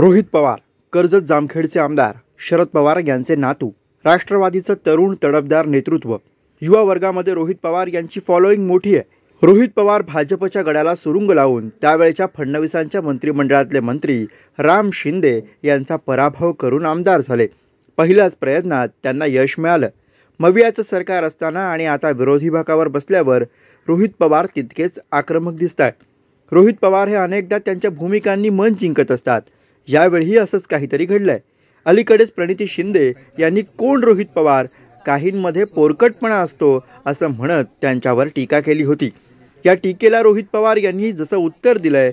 रोहित पवार कर्जत जामखेडचे आमदार शरद पवार यांचे नातू राष्ट्रवादीचं तरुण तडफदार नेतृत्व युवा वर्गामध्ये रोहित पवार यांची फॉलोईंग मोठी आहे रोहित पवार भाजपच्या गड्याला सुरुंग लावून त्यावेळच्या फडणवीसांच्या मंत्रिमंडळातले मंत्री राम शिंदे यांचा पराभव करून आमदार झाले पहिल्याच प्रयत्नात त्यांना यश मिळालं मवियाचं सरकार असताना आणि आता विरोधी भागावर बसल्यावर रोहित पवार तितकेच आक्रमक दिसत आहेत रोहित पवार हे अनेकदा त्यांच्या भूमिकांनी मन जिंकत असतात यावेळीही असंच काहीतरी घडलंय अलीकडेच प्रणिती शिंदे यांनी कोण रोहित पवार काहींमध्ये पोरकटपणा असतो असं म्हणत त्यांच्यावर टीका केली होती या टीकेला रोहित पवार यांनी जसं उत्तर दिलंय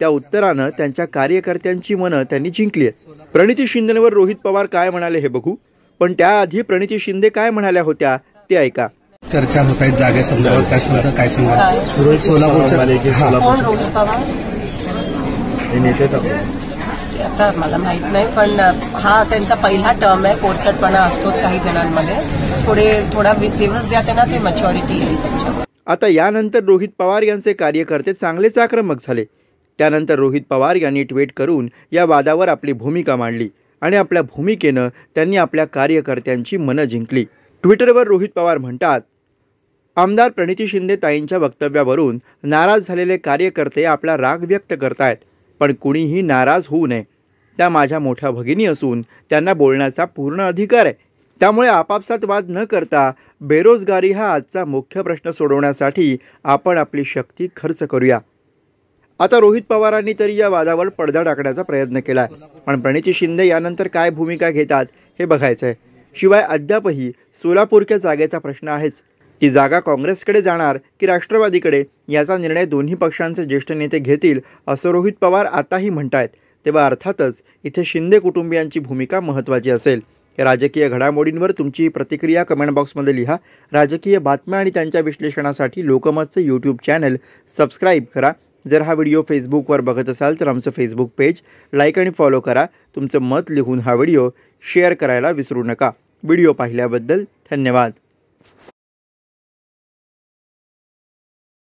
त्या उत्तरानं त्यांच्या कार्यकर्त्यांची मनं त्यांनी जिंकली आहेत प्रणिती शिंदेवर रोहित पवार काय म्हणाले हे बघू पण त्याआधी प्रणिती शिंदे काय म्हणाल्या होत्या ते ऐका चर्चा होत आहेत संदर्भात काय काय सांगा सोलापूरच्या आता मला माहीत नाही पण हा त्यांचा पहिला टर्म आहे पोरकटपणा असतोच काही जणांमध्ये पुढे थोडा दिवस द्या त्यांना ते मॅच्युरिटी येईल आता यानंतर रोहित पवार यांचे कार्यकर्ते चांगलेच आक्रमक झाले त्यानंतर रोहित पवार यांनी ट्विट करून या वादावर आपली भूमिका मांडली आणि आपल्या भूमिकेनं त्यांनी आपल्या कार्यकर्त्यांची मनं जिंकली ट्विटरवर रोहित पवार म्हणतात आमदार प्रणिती शिंदे ताईंच्या वक्तव्यावरून नाराज झालेले कार्यकर्ते आपला राग व्यक्त करतायत पण कुणीही नाराज होऊ नये त्या माझ्या मोठ्या भगिनी असून त्यांना बोलण्याचा पूर्ण अधिकार आहे त्यामुळे आपापसात वाद न करता बेरोजगारी हा आजचा मुख्य प्रश्न सोडवण्यासाठी आपण आपली शक्ती खर्च करूया आता रोहित पवारांनी तरी या वादावर पडदा टाकण्याचा प्रयत्न केला आहे पण प्रणिती शिंदे यानंतर काय भूमिका घेतात हे बघायचं आहे शिवाय अद्यापही सोलापूरच्या जागेचा प्रश्न आहेच की जागा काँग्रेसकडे जाणार की राष्ट्रवादीकडे याचा निर्णय दोन्ही पक्षांचे ज्येष्ठ नेते घेतील असं रोहित पवार आताही म्हणत आहेत तेव्हा अर्थातच इथे शिंदे कुटुंबियांची भूमिका महत्त्वाची असेल राजकीय घडामोडींवर तुमची प्रतिक्रिया कमेंट बॉक्समध्ये लिहा राजकीय बातम्या आणि त्यांच्या विश्लेषणासाठी लोकमतचं यूट्यूब चॅनल सबस्क्राईब करा जर हा व्हिडिओ फेसबुकवर बघत असाल तर आमचं फेसबुक पेज लाईक आणि फॉलो करा तुमचं मत लिहून हा व्हिडिओ शेअर करायला विसरू नका व्हिडिओ पाहिल्याबद्दल धन्यवाद